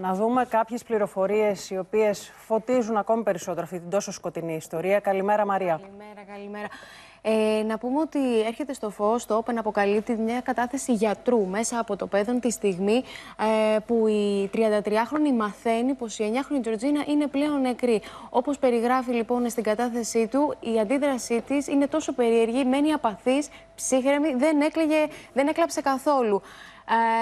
Να δούμε κάποιες πληροφορίες οι οποίες φωτίζουν ακόμη περισσότερο αυτή την τόσο σκοτεινή ιστορία. Καλημέρα Μαρία. Καλημέρα, καλημέρα. Ε, να πούμε ότι έρχεται στο φως το Open αποκαλύπτει μια κατάθεση γιατρού μέσα από το παιδόν τη στιγμή ε, που η 33χρονη μαθαίνει πως η 9χρονη Τζορτζίνα είναι πλέον νεκρή. Όπως περιγράφει λοιπόν στην κατάθεσή του, η αντίδρασή της είναι τόσο περίεργη, μένει απαθής, ψύχρεμη, δεν, δεν έκλαψε καθόλου.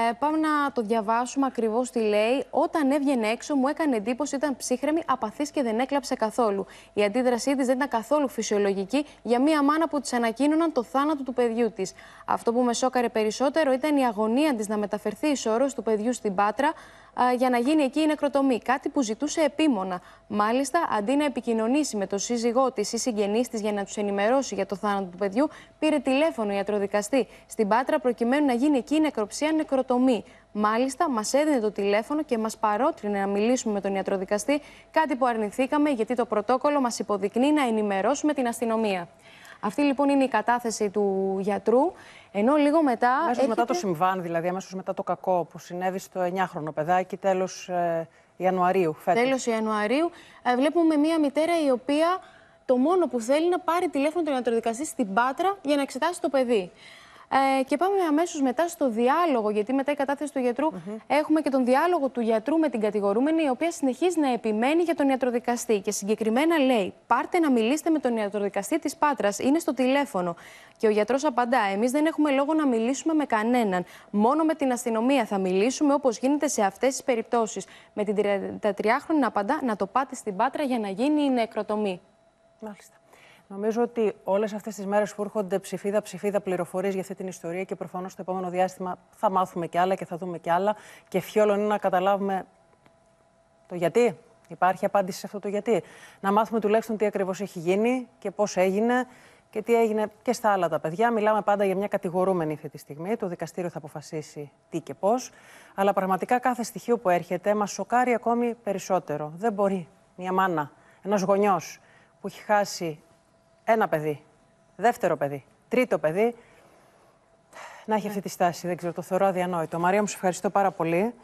Ε, πάμε να το διαβάσουμε ακριβώς τι λέει. Όταν έβγαινε έξω, μου έκανε εντύπωση, ήταν ψύχρεμη, απαθής και δεν έκλαψε καθόλου. Η αντίδρασή της δεν ήταν καθόλου φυσιολογική για μία μάνα που της ανακοίνωναν το θάνατο του παιδιού της. Αυτό που με σώκαρε περισσότερο ήταν η αγωνία της να μεταφερθεί η του παιδιού στην Πάτρα, για να γίνει εκεί η νεκροτομή. Κάτι που ζητούσε επίμονα. Μάλιστα, αντί να επικοινωνήσει με τον σύζυγό της ή συγγενή της για να τους ενημερώσει για το θάνατο του παιδιού, πήρε τηλέφωνο ιατροδικαστή στην Πάτρα προκειμένου να γίνει εκεί η νεκροψία νεκροτομή. Μάλιστα, μας έδινε το τηλέφωνο και μας παρότρινε να μιλήσουμε με τον ιατροδικαστή, κάτι που αρνηθήκαμε γιατί το πρωτόκολλο μας υποδεικνύει να ενημερώσουμε την αστυνομία. Αυτή λοιπόν είναι η κατάθεση του γιατρού. Ενώ λίγο μετά. Αμέσως μετά το συμβάν, δηλαδή, αμέσως μετά το κακό που συνέβη στο 9χρονο παιδάκι, τέλος ε, Ιανουαρίου φέτος. Τέλος Ιανουαρίου, ε, βλέπουμε μία μητέρα η οποία το μόνο που θέλει να πάρει τηλέφωνο τον ιατροδικαστή στην Πάτρα για να εξετάσει το παιδί. Ε, και πάμε αμέσως μετά στο διάλογο, γιατί μετά η κατάθεση του γιατρού έχουμε και τον διάλογο του γιατρού με την κατηγορούμενη, η οποία συνεχίζει να επιμένει για τον ιατροδικαστή. Και συγκεκριμένα λέει: Πάρτε να μιλήσετε με τον ιατροδικαστή της Πάτρας, είναι στο τηλέφωνο. Και ο γιατρός απαντά: εμείς δεν έχουμε λόγο να μιλήσουμε με κανέναν. Μόνο με την αστυνομία θα μιλήσουμε, όπως γίνεται σε αυτές τις περιπτώσεις. Με την 33χρονη απαντά να το πάτε στην Πάτρα για να γίνει η νεκροτομή. Μάλιστα. Νομίζω ότι όλες αυτές τις μέρες που έρχονται ψηφίδα-ψηφίδα πληροφορίες για αυτή την ιστορία και προφανώς το επόμενο διάστημα θα μάθουμε κι άλλα και θα δούμε κι άλλα. Και φιόλο είναι να καταλάβουμε το γιατί. Υπάρχει απάντηση σε αυτό το γιατί. Να μάθουμε τουλάχιστον τι ακριβώς έχει γίνει και πώς έγινε και τι έγινε και στα άλλα τα παιδιά. Μιλάμε πάντα για μια κατηγορούμενη αυτή τη στιγμή. Το δικαστήριο θα αποφασίσει τι και πώς. Αλλά πραγματικά κάθε στοιχείο που έρχεται μας σοκάρει ακόμη περισσότερο. Δεν μπορεί μια μάνα, ένας γονιός που έχει χάσει ένα παιδί, δεύτερο παιδί, τρίτο παιδί, να έχει αυτή τη στάση. Δεν ξέρω, το θεωρώ αδιανόητο. Μαρία μου, σε ευχαριστώ πάρα πολύ.